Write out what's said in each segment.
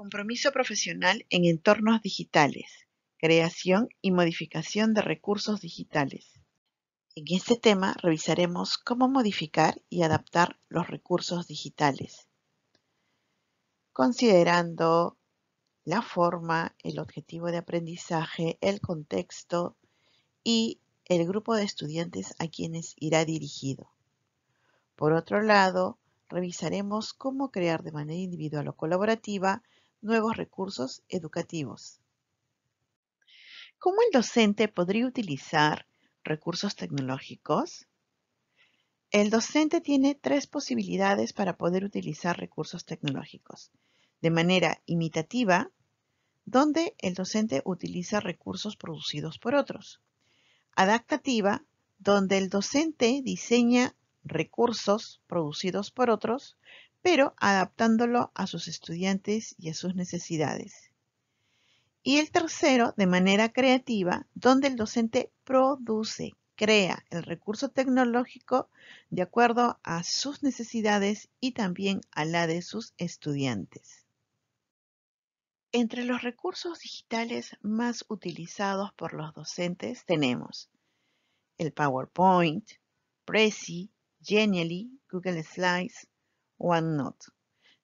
Compromiso profesional en entornos digitales, creación y modificación de recursos digitales. En este tema revisaremos cómo modificar y adaptar los recursos digitales, considerando la forma, el objetivo de aprendizaje, el contexto y el grupo de estudiantes a quienes irá dirigido. Por otro lado, revisaremos cómo crear de manera individual o colaborativa nuevos recursos educativos. ¿Cómo el docente podría utilizar recursos tecnológicos? El docente tiene tres posibilidades para poder utilizar recursos tecnológicos. De manera imitativa, donde el docente utiliza recursos producidos por otros. Adaptativa, donde el docente diseña recursos producidos por otros pero adaptándolo a sus estudiantes y a sus necesidades. Y el tercero, de manera creativa, donde el docente produce, crea el recurso tecnológico de acuerdo a sus necesidades y también a la de sus estudiantes. Entre los recursos digitales más utilizados por los docentes tenemos el PowerPoint, Prezi, Genially, Google Slides, OneNote.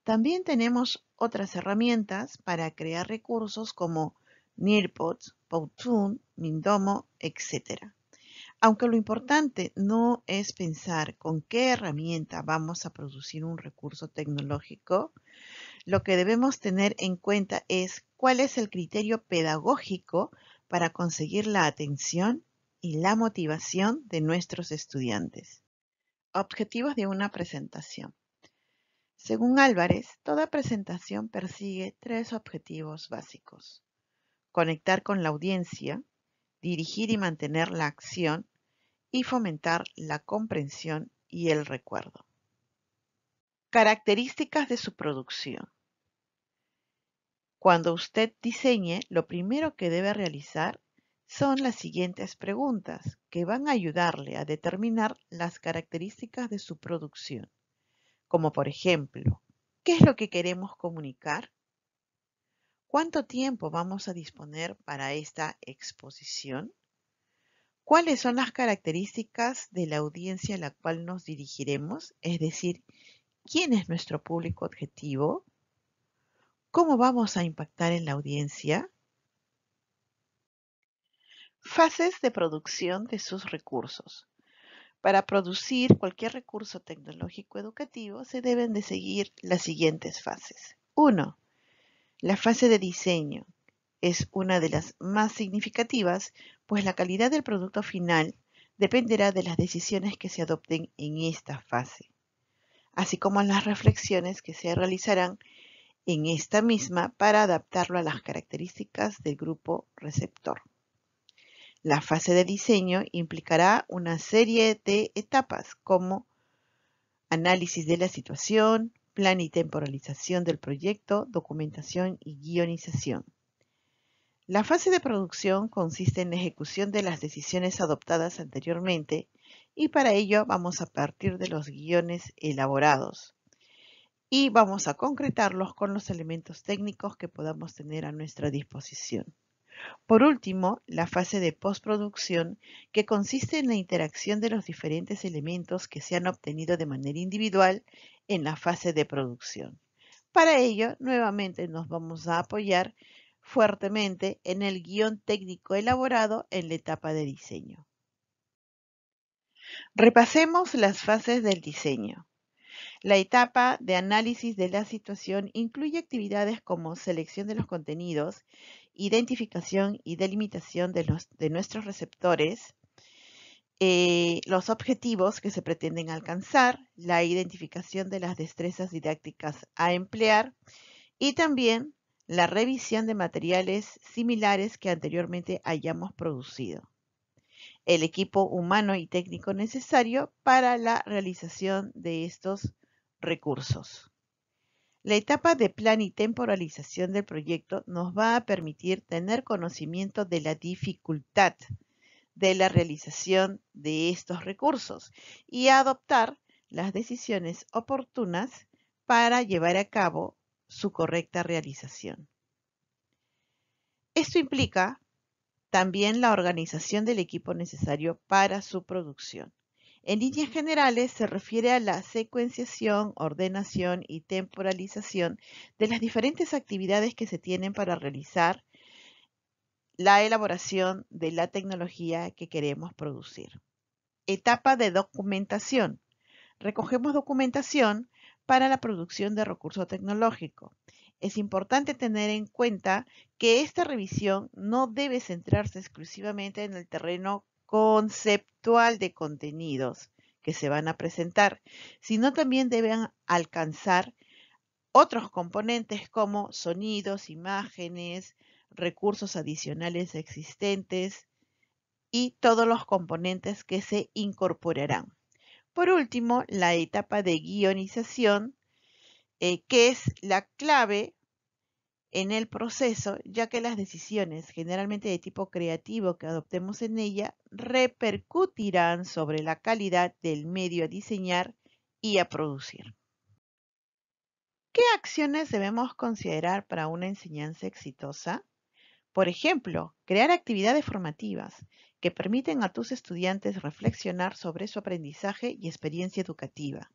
También tenemos otras herramientas para crear recursos como Nearpod, Powtoon, Mindomo, etc. Aunque lo importante no es pensar con qué herramienta vamos a producir un recurso tecnológico, lo que debemos tener en cuenta es cuál es el criterio pedagógico para conseguir la atención y la motivación de nuestros estudiantes. Objetivos de una presentación. Según Álvarez, toda presentación persigue tres objetivos básicos. Conectar con la audiencia, dirigir y mantener la acción y fomentar la comprensión y el recuerdo. Características de su producción. Cuando usted diseñe, lo primero que debe realizar son las siguientes preguntas que van a ayudarle a determinar las características de su producción como por ejemplo, ¿qué es lo que queremos comunicar? ¿Cuánto tiempo vamos a disponer para esta exposición? ¿Cuáles son las características de la audiencia a la cual nos dirigiremos? Es decir, ¿quién es nuestro público objetivo? ¿Cómo vamos a impactar en la audiencia? Fases de producción de sus recursos. Para producir cualquier recurso tecnológico educativo se deben de seguir las siguientes fases. 1. La fase de diseño es una de las más significativas, pues la calidad del producto final dependerá de las decisiones que se adopten en esta fase, así como las reflexiones que se realizarán en esta misma para adaptarlo a las características del grupo receptor. La fase de diseño implicará una serie de etapas como análisis de la situación, plan y temporalización del proyecto, documentación y guionización. La fase de producción consiste en la ejecución de las decisiones adoptadas anteriormente y para ello vamos a partir de los guiones elaborados y vamos a concretarlos con los elementos técnicos que podamos tener a nuestra disposición. Por último, la fase de postproducción, que consiste en la interacción de los diferentes elementos que se han obtenido de manera individual en la fase de producción. Para ello, nuevamente nos vamos a apoyar fuertemente en el guión técnico elaborado en la etapa de diseño. Repasemos las fases del diseño. La etapa de análisis de la situación incluye actividades como selección de los contenidos, identificación y delimitación de, los, nuestros receptores, eh, los objetivos que se pretenden alcanzar, la identificación de las destrezas didácticas a emplear y también la revisión de materiales similares que anteriormente hayamos producido el equipo humano y técnico necesario para la realización de estos recursos. La etapa de plan y temporalización del proyecto nos va a permitir tener conocimiento de la dificultad de la realización de estos recursos y adoptar las decisiones oportunas para llevar a cabo su correcta realización. Esto implica también la organización del equipo necesario para su producción. En líneas generales se refiere a la secuenciación, ordenación y temporalización de las diferentes actividades que se tienen para realizar la elaboración de la tecnología que queremos producir. Etapa de documentación. Recogemos documentación para la producción de recurso tecnológico. Es importante tener en cuenta que esta revisión no debe centrarse exclusivamente en el terreno conceptual de contenidos que se van a presentar, sino también deben alcanzar otros componentes como sonidos, imágenes, recursos adicionales existentes y todos los componentes que se incorporarán. Por último, la etapa de guionización eh, que es la clave en el proceso, ya que las decisiones generalmente de tipo creativo que adoptemos en ella repercutirán sobre la calidad del medio a diseñar y a producir. ¿Qué acciones debemos considerar para una enseñanza exitosa? Por ejemplo, crear actividades formativas que permiten a tus estudiantes reflexionar sobre su aprendizaje y experiencia educativa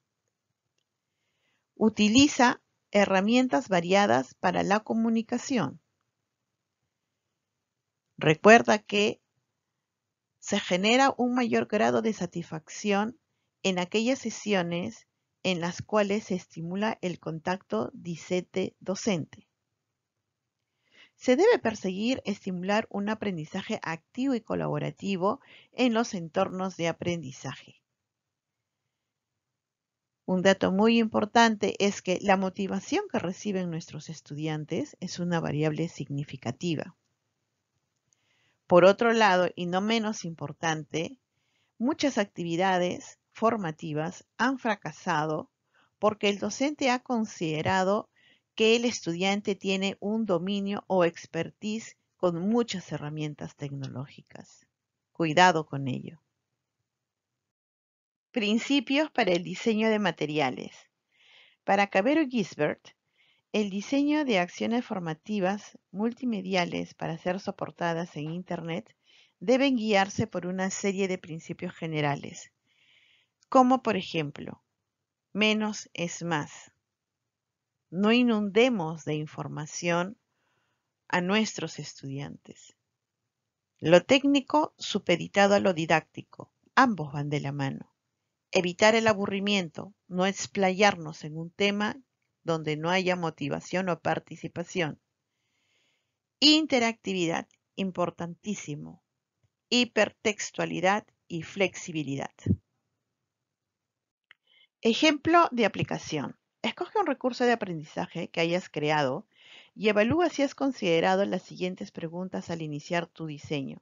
Utiliza herramientas variadas para la comunicación. Recuerda que se genera un mayor grado de satisfacción en aquellas sesiones en las cuales se estimula el contacto DICETE este docente Se debe perseguir estimular un aprendizaje activo y colaborativo en los entornos de aprendizaje. Un dato muy importante es que la motivación que reciben nuestros estudiantes es una variable significativa. Por otro lado, y no menos importante, muchas actividades formativas han fracasado porque el docente ha considerado que el estudiante tiene un dominio o expertise con muchas herramientas tecnológicas. Cuidado con ello. Principios para el diseño de materiales. Para Cabero-Gisbert, el diseño de acciones formativas multimediales para ser soportadas en Internet deben guiarse por una serie de principios generales, como por ejemplo, menos es más. No inundemos de información a nuestros estudiantes. Lo técnico supeditado a lo didáctico, ambos van de la mano evitar el aburrimiento, no explayarnos en un tema donde no haya motivación o participación. Interactividad, importantísimo. Hipertextualidad y flexibilidad. Ejemplo de aplicación. Escoge un recurso de aprendizaje que hayas creado y evalúa si has considerado las siguientes preguntas al iniciar tu diseño.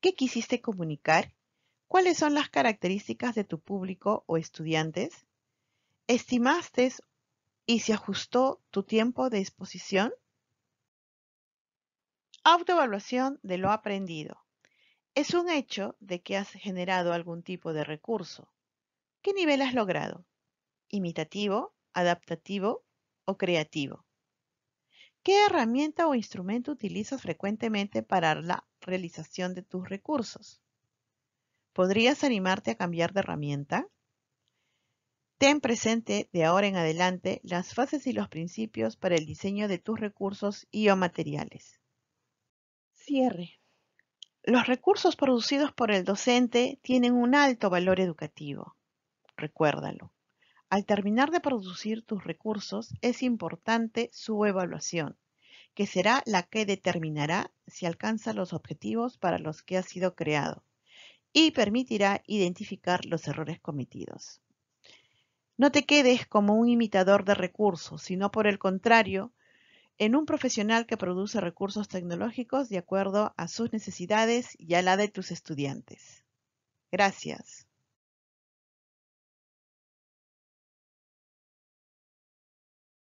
¿Qué quisiste comunicar ¿Cuáles son las características de tu público o estudiantes? ¿Estimaste y se ajustó tu tiempo de exposición? Autoevaluación de lo aprendido. Es un hecho de que has generado algún tipo de recurso. ¿Qué nivel has logrado? ¿Imitativo, adaptativo o creativo? ¿Qué herramienta o instrumento utilizas frecuentemente para la realización de tus recursos? ¿Podrías animarte a cambiar de herramienta? Ten presente de ahora en adelante las fases y los principios para el diseño de tus recursos y o materiales. Cierre. Los recursos producidos por el docente tienen un alto valor educativo. Recuérdalo. Al terminar de producir tus recursos es importante su evaluación, que será la que determinará si alcanza los objetivos para los que ha sido creado y permitirá identificar los errores cometidos. No te quedes como un imitador de recursos, sino por el contrario, en un profesional que produce recursos tecnológicos de acuerdo a sus necesidades y a la de tus estudiantes. Gracias.